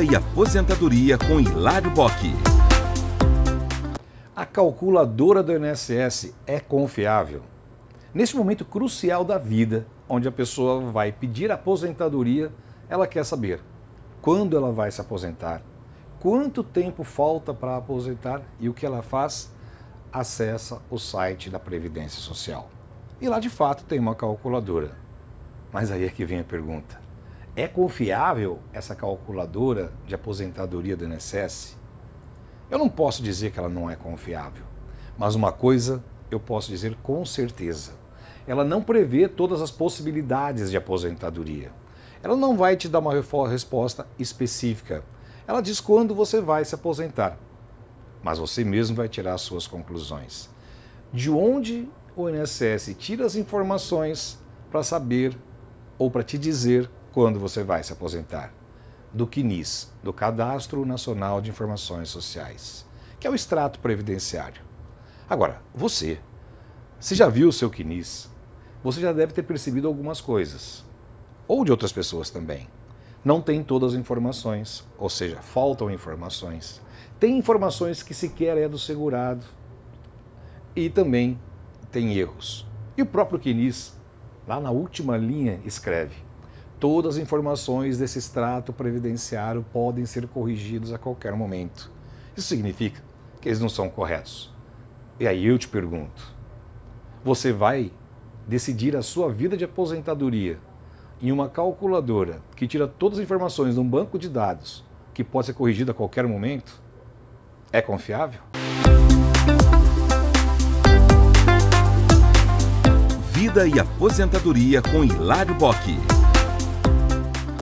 Vida e Aposentadoria com Hilário Bock. A calculadora do INSS é confiável. Neste momento crucial da vida, onde a pessoa vai pedir aposentadoria, ela quer saber quando ela vai se aposentar, quanto tempo falta para aposentar e o que ela faz? Acessa o site da Previdência Social. E lá de fato tem uma calculadora. Mas aí é que vem a pergunta: é confiável essa calculadora de aposentadoria do INSS? Eu não posso dizer que ela não é confiável, mas uma coisa eu posso dizer com certeza: ela não prevê todas as possibilidades de aposentadoria. Ela não vai te dar uma resposta específica. Ela diz quando você vai se aposentar, mas você mesmo vai tirar as suas conclusões. De onde o INSS tira as informações para saber ou para te dizer quando você vai se aposentar? Do CNIS, do Cadastro Nacional de Informações Sociais, que é o extrato previdenciário. Agora, você, se já viu o seu CNIS, você já deve ter percebido algumas coisas, ou de outras pessoas também. Não tem todas as informações, ou seja, faltam informações. Tem informações que sequer é do segurado. E também tem erros. E o próprio Quinis, lá na última linha, escreve: todas as informações desse extrato previdenciário podem ser corrigidos a qualquer momento. Isso significa que eles não são corretos. E aí eu te pergunto: você vai decidir a sua vida de aposentadoria em uma calculadora que tira todas as informações de um banco de dados que pode ser corrigido a qualquer momento? É confiável? Vida e aposentadoria com Hilário Bock.